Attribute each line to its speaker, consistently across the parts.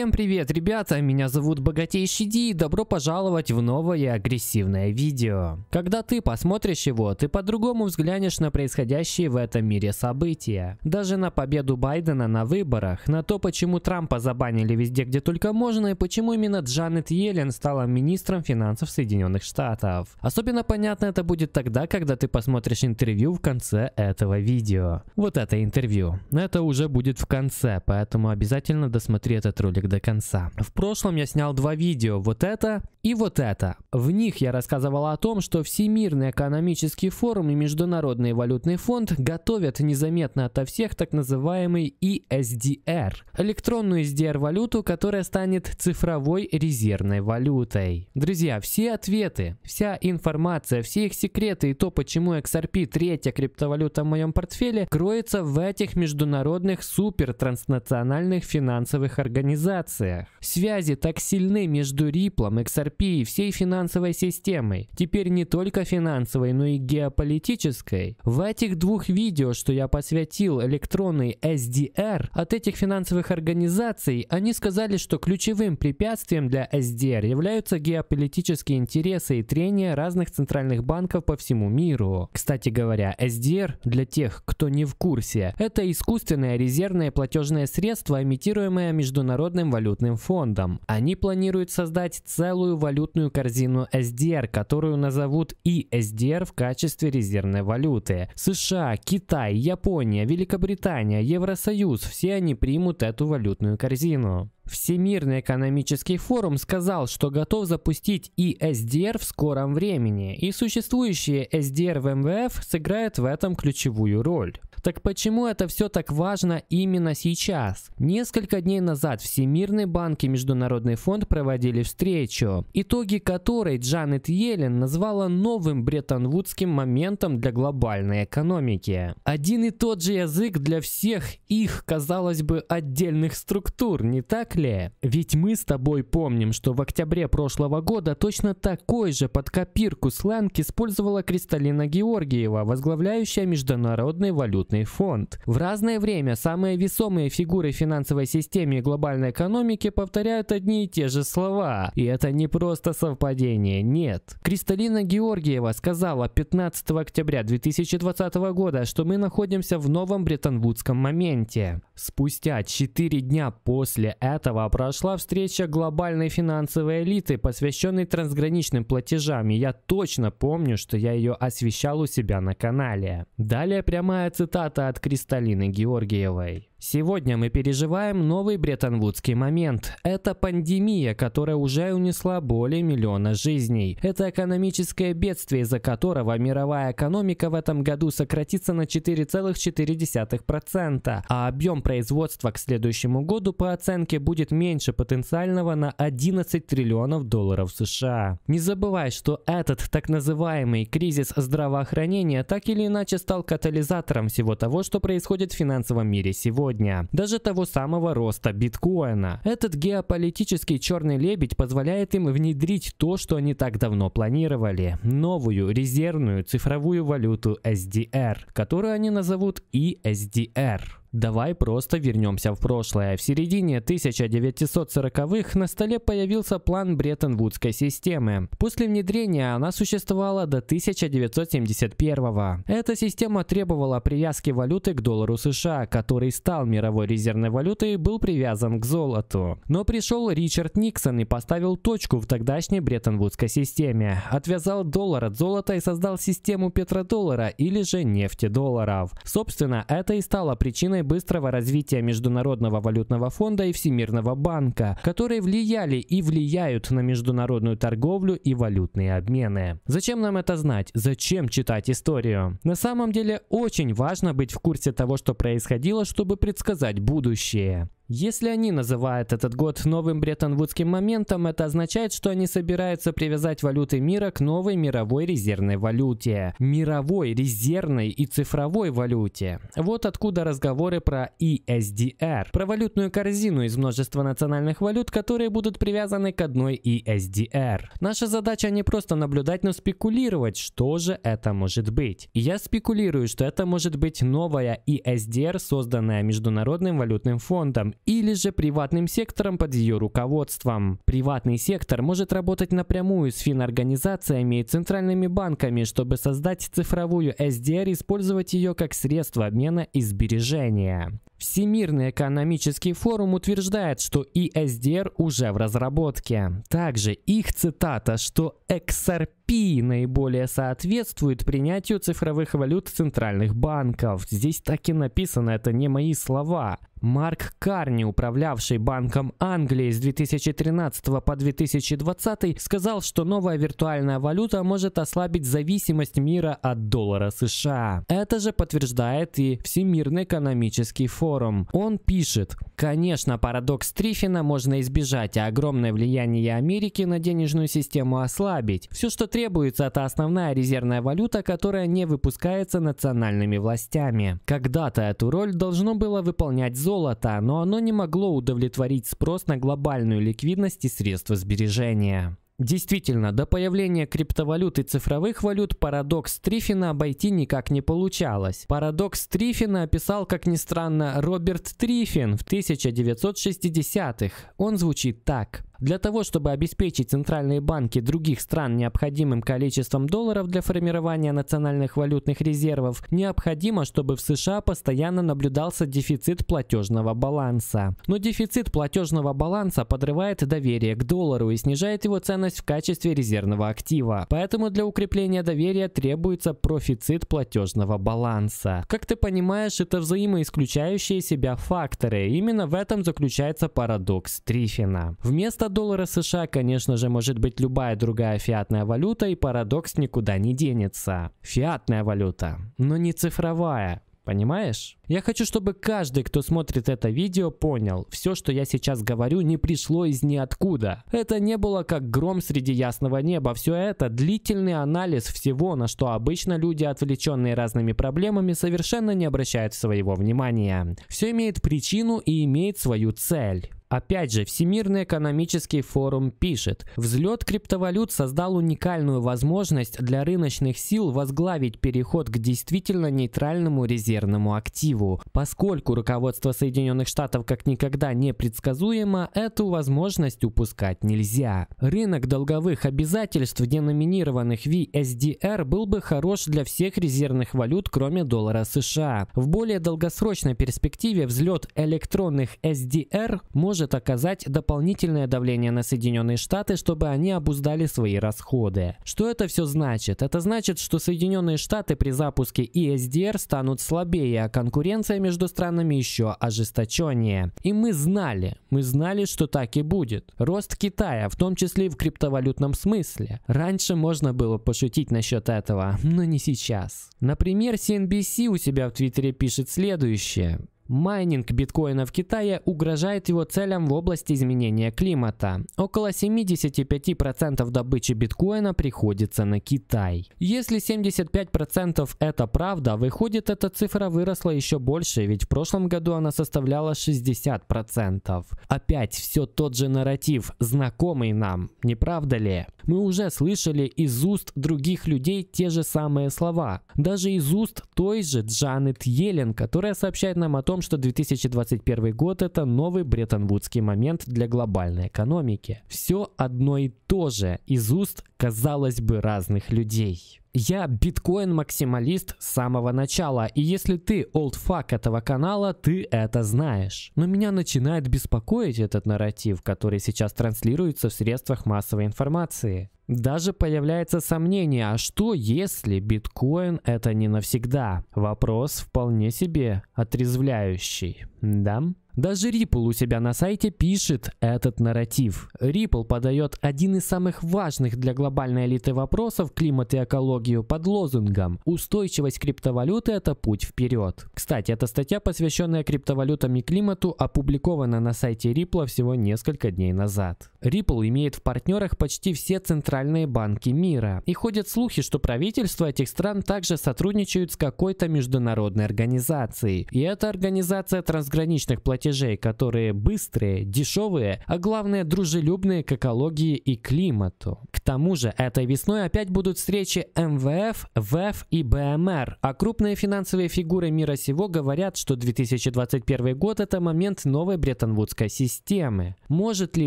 Speaker 1: Всем привет, ребята, меня зовут Богатейший Ди и добро пожаловать в новое агрессивное видео. Когда ты посмотришь его, ты по-другому взглянешь на происходящие в этом мире события. Даже на победу Байдена на выборах, на то, почему Трампа забанили везде, где только можно, и почему именно Джанет Йеллен стала министром финансов Соединенных Штатов. Особенно понятно это будет тогда, когда ты посмотришь интервью в конце этого видео. Вот это интервью. Это уже будет в конце, поэтому обязательно досмотри этот ролик до конца. В прошлом я снял два видео, вот это и вот это. В них я рассказывал о том, что Всемирный экономический форум и Международный валютный фонд готовят незаметно ото всех так называемый ESDR – электронную SDR-валюту, которая станет цифровой резервной валютой. Друзья, все ответы, вся информация, все их секреты и то, почему XRP – третья криптовалюта в моем портфеле, кроется в этих международных супер транснациональных финансовых организациях организациях. Связи так сильны между Риплом, XRP и всей финансовой системой. Теперь не только финансовой, но и геополитической. В этих двух видео, что я посвятил электронной SDR, от этих финансовых организаций они сказали, что ключевым препятствием для SDR являются геополитические интересы и трения разных центральных банков по всему миру. Кстати говоря, SDR, для тех, кто не в курсе, это искусственное резервное платежное средство, имитируемое международной Международным валютным фондом. Они планируют создать целую валютную корзину SDR, которую назовут и SDR в качестве резервной валюты. США, Китай, Япония, Великобритания, Евросоюз – все они примут эту валютную корзину. Всемирный экономический форум сказал, что готов запустить и SDR в скором времени, и существующие SDR в МВФ сыграют в этом ключевую роль. Так почему это все так важно именно сейчас? Несколько дней назад Всемирный банк и Международный фонд проводили встречу, итоги которой Джанет Йеллен назвала новым бреттон-вудским моментом для глобальной экономики. Один и тот же язык для всех их, казалось бы, отдельных структур, не так ли? Барклея. Ведь мы с тобой помним, что в октябре прошлого года точно такой же под копирку сленг использовала Кристалина Георгиева, возглавляющая Международный валютный фонд. В разное время самые весомые фигуры финансовой системы и глобальной экономики повторяют одни и те же слова. И это не просто совпадение, нет. Кристалина Георгиева сказала 15 октября 2020 года, что мы находимся в новом британвудском моменте. Спустя 4 дня после этого прошла встреча глобальной финансовой элиты, посвященной трансграничным платежам, и я точно помню, что я ее освещал у себя на канале. Далее прямая цитата от Кристалины Георгиевой. Сегодня мы переживаем новый бреттон момент. Это пандемия, которая уже унесла более миллиона жизней. Это экономическое бедствие, из-за которого мировая экономика в этом году сократится на 4,4%, а объем производства к следующему году по оценке будет меньше потенциального на 11 триллионов долларов США. Не забывай, что этот так называемый кризис здравоохранения так или иначе стал катализатором всего того, что происходит в финансовом мире сегодня сегодня, даже того самого роста биткоина. Этот геополитический черный лебедь позволяет им внедрить то, что они так давно планировали – новую резервную цифровую валюту SDR, которую они назовут ESDR. Давай просто вернемся в прошлое. В середине 1940-х на столе появился план Бреттон-Вудской системы. После внедрения она существовала до 1971-го. Эта система требовала привязки валюты к доллару США, который стал мировой резервной валютой и был привязан к золоту. Но пришел Ричард Никсон и поставил точку в тогдашней Бреттон-Вудской системе. Отвязал доллар от золота и создал систему петродоллара или же нефтедолларов. Собственно, это и стало причиной причиной быстрого развития Международного валютного фонда и Всемирного банка, которые влияли и влияют на международную торговлю и валютные обмены. Зачем нам это знать? Зачем читать историю? На самом деле очень важно быть в курсе того, что происходило, чтобы предсказать будущее. Если они называют этот год новым бреттон-вудским моментом, это означает, что они собираются привязать валюты мира к новой мировой резервной валюте. Мировой, резервной и цифровой валюте. Вот откуда разговоры про ESDR. Про валютную корзину из множества национальных валют, которые будут привязаны к одной ESDR. Наша задача не просто наблюдать, но спекулировать, что же это может быть. я спекулирую, что это может быть новая ESDR, созданная Международным валютным фондом или же приватным сектором под ее руководством. Приватный сектор может работать напрямую с финорганизациями и центральными банками, чтобы создать цифровую SDR и использовать ее как средство обмена и сбережения. Всемирный экономический форум утверждает, что ESDR уже в разработке. Также их цитата, что XRP CFP наиболее соответствует принятию цифровых валют центральных банков. Здесь так и написано, это не мои слова. Марк Карни, управлявший Банком Англии с 2013 по 2020, сказал, что новая виртуальная валюта может ослабить зависимость мира от доллара США. Это же подтверждает и Всемирный экономический форум. Он пишет, конечно, парадокс Трифина можно избежать, а огромное влияние Америки на денежную систему ослабить. Все, что Трифин требуется, это основная резервная валюта, которая не выпускается национальными властями. Когда-то эту роль должно было выполнять золото, но оно не могло удовлетворить спрос на глобальную ликвидность и средства сбережения. Действительно, до появления криптовалют и цифровых валют парадокс Трифина обойти никак не получалось. Парадокс Трифина описал, как ни странно, Роберт Трифин в 1960-х. Он звучит так. Для того, чтобы обеспечить центральные банки других стран необходимым количеством долларов для формирования национальных валютных резервов, необходимо, чтобы в США постоянно наблюдался дефицит платежного баланса. Но дефицит платежного баланса подрывает доверие к доллару и снижает его ценность в качестве резервного актива. Поэтому для укрепления доверия требуется профицит платежного баланса. Как ты понимаешь, это взаимоисключающие себя факторы. Именно в этом заключается парадокс Триффина. Вместо доллара США, конечно же, может быть любая другая фиатная валюта, и парадокс никуда не денется. Фиатная валюта, но не цифровая. Понимаешь? Я хочу, чтобы каждый, кто смотрит это видео, понял, все, что я сейчас говорю, не пришло из ниоткуда. Это не было как гром среди ясного неба. Все это длительный анализ всего, на что обычно люди, отвлеченные разными проблемами, совершенно не обращают своего внимания. Все имеет причину и имеет свою цель. Опять же, Всемирный экономический форум пишет, взлет криптовалют создал уникальную возможность для рыночных сил возглавить переход к действительно нейтральному резервному активу. Поскольку руководство Соединенных Штатов как никогда непредсказуемо, эту возможность упускать нельзя. Рынок долговых обязательств, деноминированных VSDR, был бы хорош для всех резервных валют, кроме доллара США. В более долгосрочной перспективе взлет электронных SDR может может оказать дополнительное давление на Соединенные Штаты, чтобы они обуздали свои расходы. Что это все значит? Это значит, что Соединенные Штаты при запуске ESDR станут слабее, а конкуренция между странами еще ожесточеннее. И мы знали, мы знали, что так и будет. Рост Китая, в том числе и в криптовалютном смысле. Раньше можно было пошутить насчет этого, но не сейчас. Например, CNBC у себя в Твиттере пишет следующее. Майнинг биткоина в Китае угрожает его целям в области изменения климата. Около 75% добычи биткоина приходится на Китай. Если 75% это правда, выходит эта цифра выросла еще больше, ведь в прошлом году она составляла 60%. Опять все тот же нарратив, знакомый нам, не правда ли? Мы уже слышали из уст других людей те же самые слова. Даже из уст той же Джанет Йеллен, которая сообщает нам о том, что 2021 год – это новый бреттон-вудский момент для глобальной экономики. Все одно и то же из уст, казалось бы, разных людей. Я биткоин-максималист с самого начала, и если ты олдфак этого канала, ты это знаешь. Но меня начинает беспокоить этот нарратив, который сейчас транслируется в средствах массовой информации. Даже появляется сомнение, а что если биткоин это не навсегда? Вопрос вполне себе отрезвляющий, да? Даже Ripple у себя на сайте пишет этот нарратив. Ripple подает один из самых важных для глобальной элиты вопросов климат и экологию под лозунгом «Устойчивость криптовалюты – это путь вперед». Кстати, эта статья, посвященная криптовалютам и климату, опубликована на сайте Ripple всего несколько дней назад. Ripple имеет в партнерах почти все центральные банки мира. И ходят слухи, что правительства этих стран также сотрудничают с какой-то международной организацией. И эта организация трансграничных платежей платежей, которые быстрые, дешевые, а главное дружелюбные к экологии и климату. К тому же этой весной опять будут встречи МВФ, ВЭФ и БМР, эм а крупные финансовые фигуры мира сего говорят, что 2021 год это момент новой бреттон системы. Может ли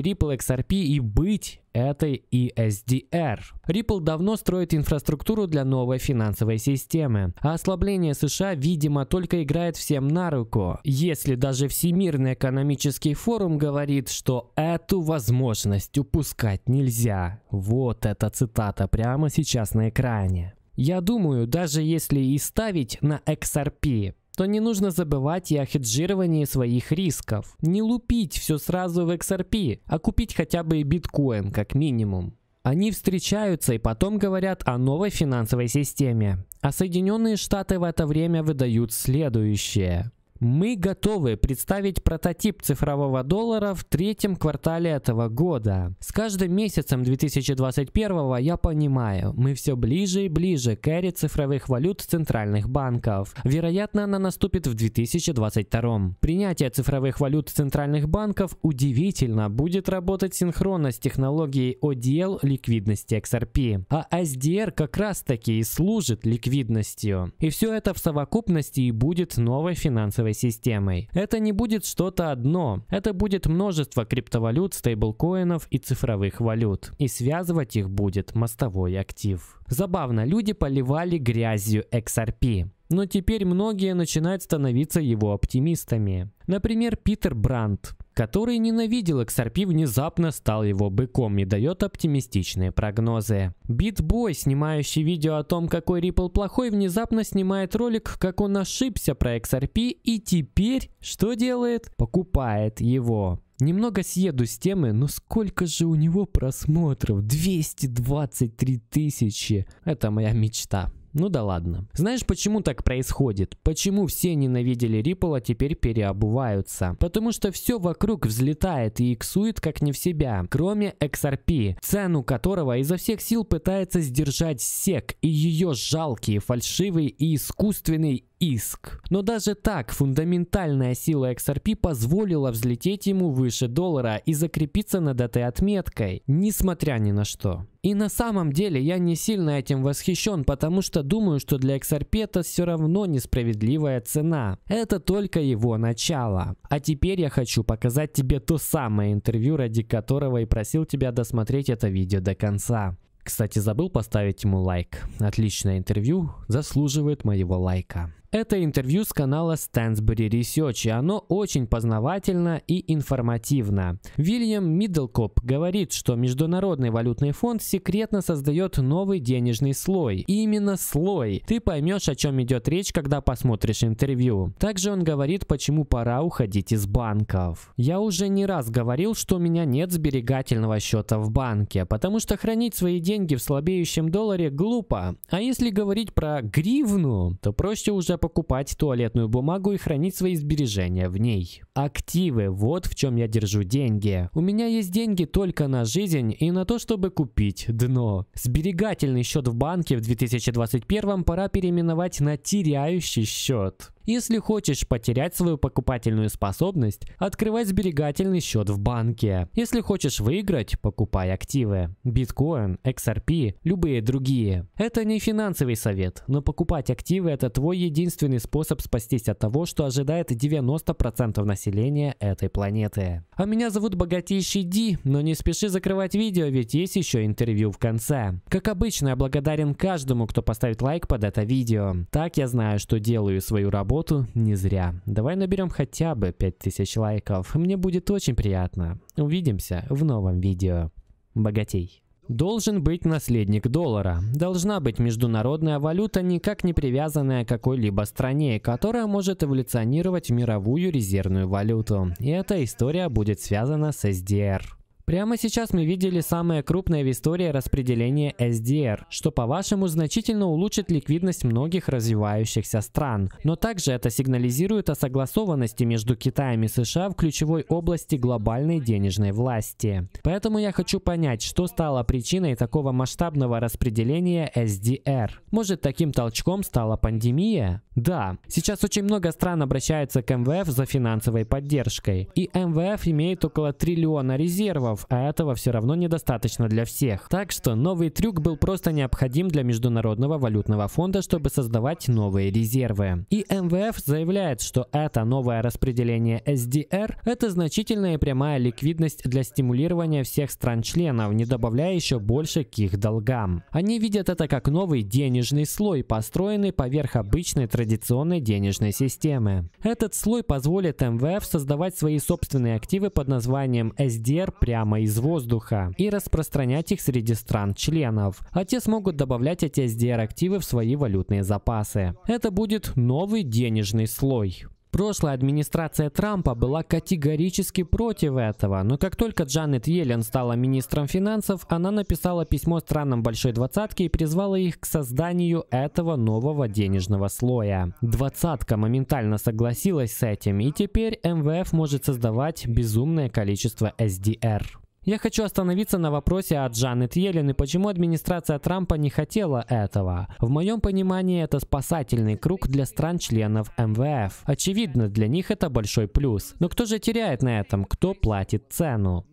Speaker 1: Ripple XRP и быть этой ESDR. Ripple давно строит инфраструктуру для новой финансовой системы, а ослабление США, видимо, только играет всем на руку, если даже Всемирный экономический форум говорит, что эту возможность упускать нельзя. Вот эта цитата прямо сейчас на экране. Я думаю, даже если и ставить на XRP, то не нужно забывать и о хеджировании своих рисков. Не лупить все сразу в XRP, а купить хотя бы и биткоин как минимум. Они встречаются и потом говорят о новой финансовой системе. А Соединенные Штаты в это время выдают следующее. Мы готовы представить прототип цифрового доллара в третьем квартале этого года. С каждым месяцем 2021 я понимаю, мы все ближе и ближе к эре цифровых валют центральных банков. Вероятно, она наступит в 2022. Принятие цифровых валют центральных банков удивительно будет работать синхронно с технологией ODL ликвидности XRP. А SDR как раз таки и служит ликвидностью. И все это в совокупности и будет новой финансовой финансовой системой. Это не будет что-то одно, это будет множество криптовалют, стейблкоинов и цифровых валют. И связывать их будет мостовой актив. Забавно, люди поливали грязью XRP но теперь многие начинают становиться его оптимистами. Например, Питер Брандт, который ненавидел XRP, внезапно стал его быком и дает оптимистичные прогнозы. Битбой, снимающий видео о том, какой Ripple плохой, внезапно снимает ролик, как он ошибся про XRP и теперь что делает? Покупает его. Немного съеду с темы, но сколько же у него просмотров? 223 тысячи. Это моя мечта. Ну да ладно. Знаешь, почему так происходит? Почему все ненавидели Ripple, а теперь переобуваются? Потому что все вокруг взлетает и иксует как не в себя, кроме XRP, цену которого изо всех сил пытается сдержать SEC и ее жалкие, фальшивые и искусственные иск. Но даже так, фундаментальная сила XRP позволила взлететь ему выше доллара и закрепиться над этой отметкой, несмотря ни на что. И на самом деле я не сильно этим восхищен, потому что думаю, что для XRP это все равно несправедливая цена. Это только его начало. А теперь я хочу показать тебе то самое интервью, ради которого и просил тебя досмотреть это видео до конца. Кстати, забыл поставить ему лайк. Отличное интервью, заслуживает моего лайка. Это интервью с канала Stansbury Research, и оно очень познавательно и информативно. Вильям Миддлкоп говорит, что Международный валютный фонд секретно создает новый денежный слой. И именно слой. Ты поймешь, о чем идет речь, когда посмотришь интервью. Также он говорит, почему пора уходить из банков. Я уже не раз говорил, что у меня нет сберегательного счета в банке, потому что хранить свои деньги в слабеющем долларе глупо. А если говорить про гривну, то проще уже покупать туалетную бумагу и хранить свои сбережения в ней. Активы – вот в чем я держу деньги. У меня есть деньги только на жизнь и на то, чтобы купить дно. Сберегательный счет в банке в 2021 пора переименовать на теряющий счет. Если хочешь потерять свою покупательную способность, открывай сберегательный счет в банке. Если хочешь выиграть, покупай активы. Биткоин, XRP, любые другие. Это не финансовый совет, но покупать активы это твой единственный способ спастись от того, что ожидает 90% населения этой планеты. А меня зовут Богатейший Ди, но не спеши закрывать видео, ведь есть еще интервью в конце. Как обычно, я благодарен каждому, кто поставит лайк под это видео. Так я знаю, что делаю свою работу работу не зря. Давай наберем хотя бы 5000 лайков, мне будет очень приятно. Увидимся в новом видео. Богатей. Должен быть наследник доллара. Должна быть международная валюта, никак не привязанная к какой-либо стране, которая может эволюционировать в мировую резервную валюту. И эта история будет связана с SDR. Прямо сейчас мы видели самое крупное в истории распределение SDR, что по-вашему значительно улучшит ликвидность многих развивающихся стран. Но также это сигнализирует о согласованности между Китаем и США в ключевой области глобальной денежной власти. Поэтому я хочу понять, что стало причиной такого масштабного распределения SDR. Может таким толчком стала пандемия? Да, сейчас очень много стран обращаются к МВФ за финансовой поддержкой. И МВФ имеет около триллиона резервов, часов, а этого все равно недостаточно для всех. Так что новый трюк был просто необходим для Международного валютного фонда, чтобы создавать новые резервы. И МВФ заявляет, что это новое распределение SDR – это значительная и прямая ликвидность для стимулирования всех стран-членов, не добавляя еще больше к их долгам. Они видят это как новый денежный слой, построенный поверх обычной традиционной денежной системы. Этот слой позволит МВФ создавать свои собственные активы под названием SDR прямо прямо из воздуха и распространять их среди стран-членов, а те смогут добавлять эти SDR-активы в свои валютные запасы. Это будет новый денежный слой. Прошлая администрация Трампа была категорически против этого, но как только Джанет Йеллен стала министром финансов, она написала письмо странам Большой Двадцатки и призвала их к созданию этого нового денежного слоя. Двадцатка моментально согласилась с этим, и теперь МВФ может создавать безумное количество SDR. Я хочу остановиться на вопросе от Джанет Йеллен и почему администрация Трампа не хотела этого. В моем понимании это спасательный круг для стран-членов МВФ. Очевидно, для них это большой плюс. Но кто же теряет на этом? Кто платит цену?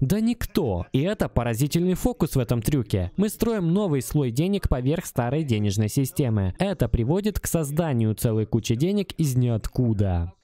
Speaker 1: Да никто. И это поразительный фокус в этом трюке. Мы строим новый слой денег поверх старой денежной системы. Это приводит к созданию целой кучи денег из ниоткуда.